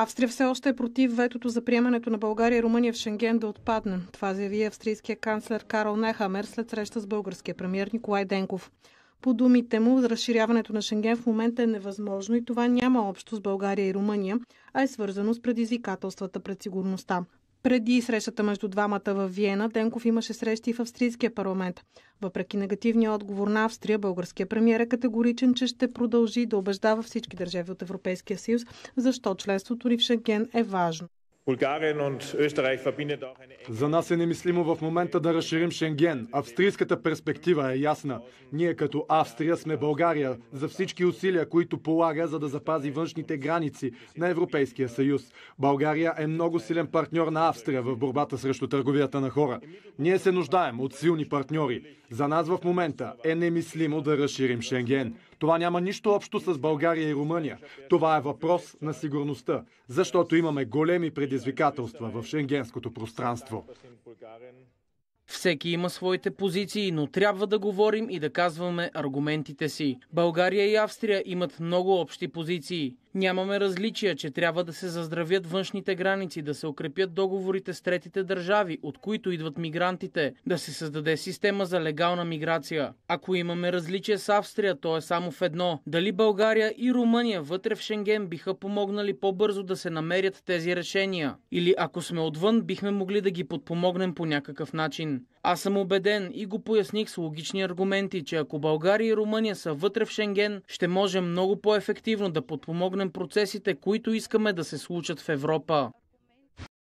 Австрия все още е против ветото за приемането на България и Румъния в Шенген да отпадне. Това заяви австрийския канцлер Карл Нехамер след среща с българския премьер Николай Денков. По думите му, разширяването на Шенген в момента е невъзможно и това няма общо с България и Румъния, а е свързано с предизвикателствата пред сигурността. Преди срещата между двамата в Виена, Денков имаше срещи в австрийския парламент. Въпреки негативния отговор на Австрия, българския премьер е категоричен, че ще продължи да убеждава всички държави от Европейския съюз, защо членството ни в Шенген е важно. За нас е немислимо в момента да разширим Шенген. Австрийската перспектива е ясна. Ние като Австрия сме България за всички усилия, които полага, за да запази външните граници на Европейския съюз. България е много силен партньор на Австрия в борбата срещу търговията на хора. Ние се нуждаем от силни партньори. За нас в момента е немислимо да разширим Шенген. Това няма нищо общо с България и Румъния. Това е въпрос на сигурността, защото имаме големи предизвикателства в шенгенското пространство нещо. Всеки има своите позиции, но трябва да говорим и да казваме аргументите си. България и Австрия имат много общи позиции. Нямаме различия, че трябва да се заздравят външните граници, да се укрепят договорите с третите държави, от които идват мигрантите, да се създаде система за легална миграция. Ако имаме различие с Австрия, то е само в едно. Дали България и Румъния вътре в Шенген биха помогнали по-бързо да се намерят тези решения? Или ако сме отвън, бихме могли да ги подпомогнем по някакъв начин? Аз съм убеден и го поясних с логични аргументи, че ако България и Румъния са вътре в Шенген, ще можем много по-ефективно да подпомогнем процесите, които искаме да се случат в Европа.